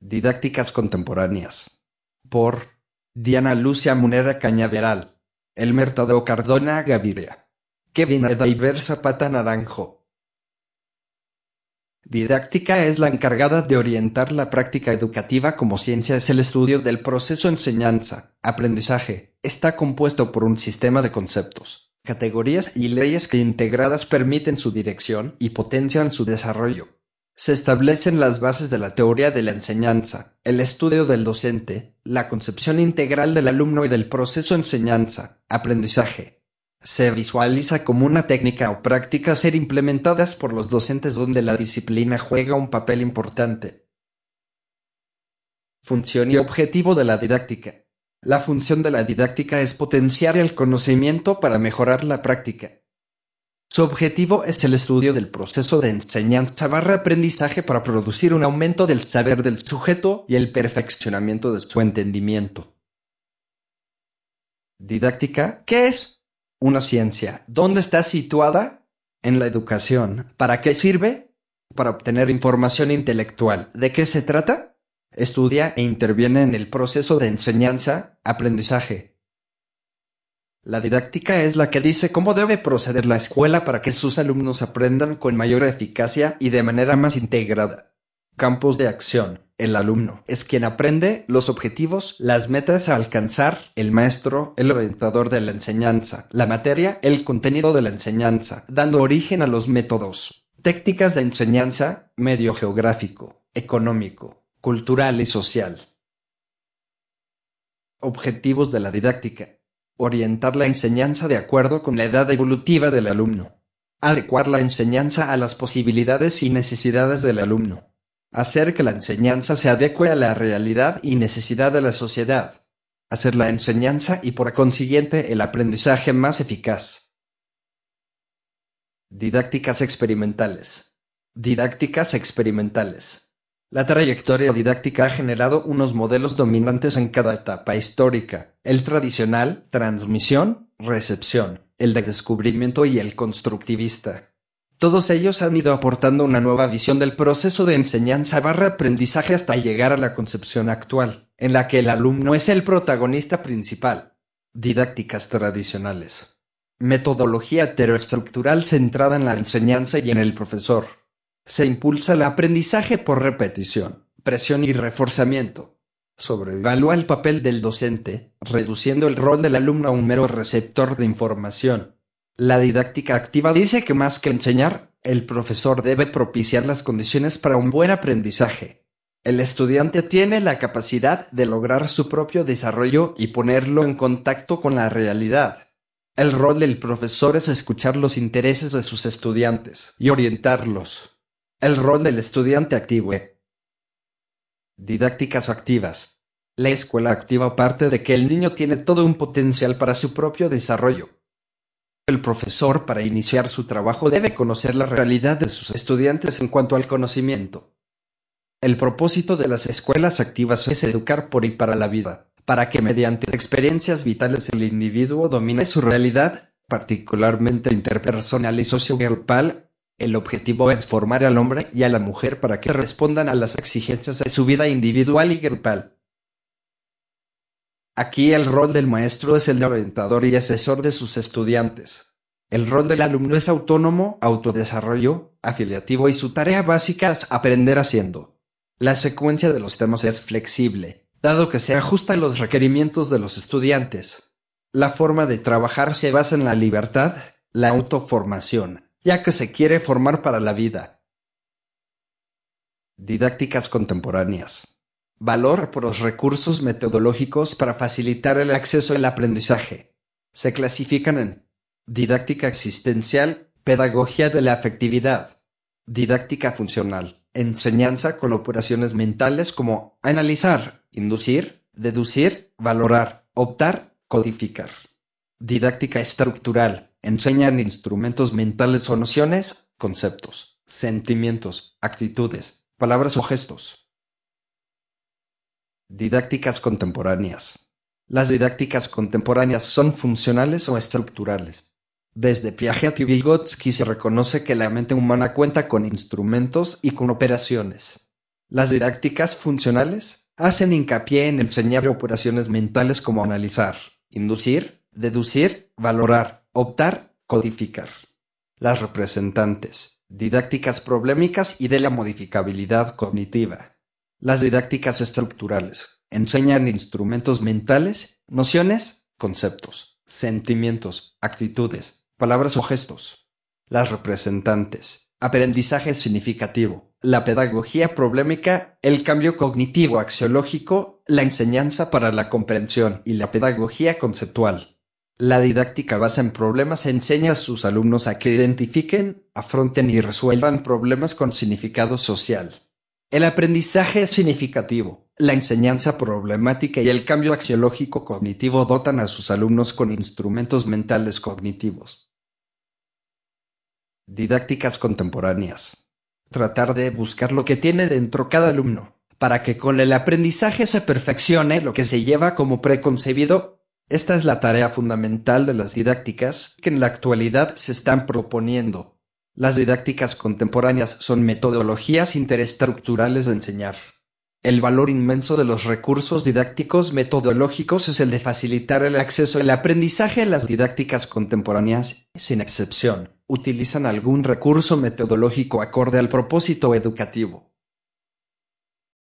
Didácticas Contemporáneas. Por Diana Lucia Munera Cañaveral. El Mertado Cardona Gaviria. Kevin diversa Pata Naranjo. Didáctica es la encargada de orientar la práctica educativa como ciencia es el estudio del proceso enseñanza. Aprendizaje está compuesto por un sistema de conceptos, categorías y leyes que integradas permiten su dirección y potencian su desarrollo. Se establecen las bases de la teoría de la enseñanza, el estudio del docente, la concepción integral del alumno y del proceso enseñanza-aprendizaje. Se visualiza como una técnica o práctica ser implementadas por los docentes donde la disciplina juega un papel importante. Función y objetivo de la didáctica. La función de la didáctica es potenciar el conocimiento para mejorar la práctica. Su objetivo es el estudio del proceso de enseñanza barra aprendizaje para producir un aumento del saber del sujeto y el perfeccionamiento de su entendimiento. Didáctica, ¿qué es? Una ciencia. ¿Dónde está situada? En la educación. ¿Para qué sirve? Para obtener información intelectual. ¿De qué se trata? Estudia e interviene en el proceso de enseñanza, aprendizaje, la didáctica es la que dice cómo debe proceder la escuela para que sus alumnos aprendan con mayor eficacia y de manera más integrada. Campos de acción. El alumno es quien aprende los objetivos, las metas a alcanzar, el maestro, el orientador de la enseñanza, la materia, el contenido de la enseñanza, dando origen a los métodos. Técnicas de enseñanza, medio geográfico, económico, cultural y social. Objetivos de la didáctica. Orientar la enseñanza de acuerdo con la edad evolutiva del alumno. Adecuar la enseñanza a las posibilidades y necesidades del alumno. Hacer que la enseñanza se adecue a la realidad y necesidad de la sociedad. Hacer la enseñanza y por consiguiente el aprendizaje más eficaz. Didácticas experimentales. Didácticas experimentales. La trayectoria didáctica ha generado unos modelos dominantes en cada etapa histórica, el tradicional, transmisión, recepción, el de descubrimiento y el constructivista. Todos ellos han ido aportando una nueva visión del proceso de enseñanza barra aprendizaje hasta llegar a la concepción actual, en la que el alumno es el protagonista principal. Didácticas tradicionales. Metodología heteroestructural centrada en la enseñanza y en el profesor se impulsa el aprendizaje por repetición, presión y reforzamiento. Sobrevalúa el papel del docente, reduciendo el rol del alumno a un mero receptor de información. La didáctica activa dice que más que enseñar, el profesor debe propiciar las condiciones para un buen aprendizaje. El estudiante tiene la capacidad de lograr su propio desarrollo y ponerlo en contacto con la realidad. El rol del profesor es escuchar los intereses de sus estudiantes y orientarlos. El rol del estudiante activo. Didácticas activas. La escuela activa parte de que el niño tiene todo un potencial para su propio desarrollo. El profesor para iniciar su trabajo debe conocer la realidad de sus estudiantes en cuanto al conocimiento. El propósito de las escuelas activas es educar por y para la vida, para que mediante experiencias vitales el individuo domine su realidad, particularmente interpersonal y sociogrupal, el objetivo es formar al hombre y a la mujer para que respondan a las exigencias de su vida individual y grupal. Aquí el rol del maestro es el de orientador y asesor de sus estudiantes. El rol del alumno es autónomo, autodesarrollo, afiliativo y su tarea básica es aprender haciendo. La secuencia de los temas es flexible, dado que se ajusta a los requerimientos de los estudiantes. La forma de trabajar se basa en la libertad, la autoformación, ya que se quiere formar para la vida. Didácticas contemporáneas. Valor por los recursos metodológicos para facilitar el acceso al aprendizaje. Se clasifican en didáctica existencial, pedagogía de la afectividad, didáctica funcional, enseñanza con operaciones mentales como analizar, inducir, deducir, valorar, optar, codificar. Didáctica estructural, Enseñan instrumentos mentales o nociones, conceptos, sentimientos, actitudes, palabras o gestos. Didácticas contemporáneas. Las didácticas contemporáneas son funcionales o estructurales. Desde Piaget y Vygotsky se reconoce que la mente humana cuenta con instrumentos y con operaciones. Las didácticas funcionales hacen hincapié en enseñar operaciones mentales como analizar, inducir, deducir, valorar, Optar, codificar. Las representantes. Didácticas problemáticas y de la modificabilidad cognitiva. Las didácticas estructurales. Enseñan instrumentos mentales, nociones, conceptos, sentimientos, actitudes, palabras o gestos. Las representantes. Aprendizaje significativo. La pedagogía problemática, el cambio cognitivo axiológico, la enseñanza para la comprensión y la pedagogía conceptual. La didáctica basa en problemas enseña a sus alumnos a que identifiquen, afronten y resuelvan problemas con significado social. El aprendizaje es significativo. La enseñanza problemática y el cambio axiológico cognitivo dotan a sus alumnos con instrumentos mentales cognitivos. Didácticas contemporáneas. Tratar de buscar lo que tiene dentro cada alumno, para que con el aprendizaje se perfeccione lo que se lleva como preconcebido esta es la tarea fundamental de las didácticas que en la actualidad se están proponiendo. Las didácticas contemporáneas son metodologías interestructurales de enseñar. El valor inmenso de los recursos didácticos metodológicos es el de facilitar el acceso al aprendizaje. Las didácticas contemporáneas, sin excepción, utilizan algún recurso metodológico acorde al propósito educativo.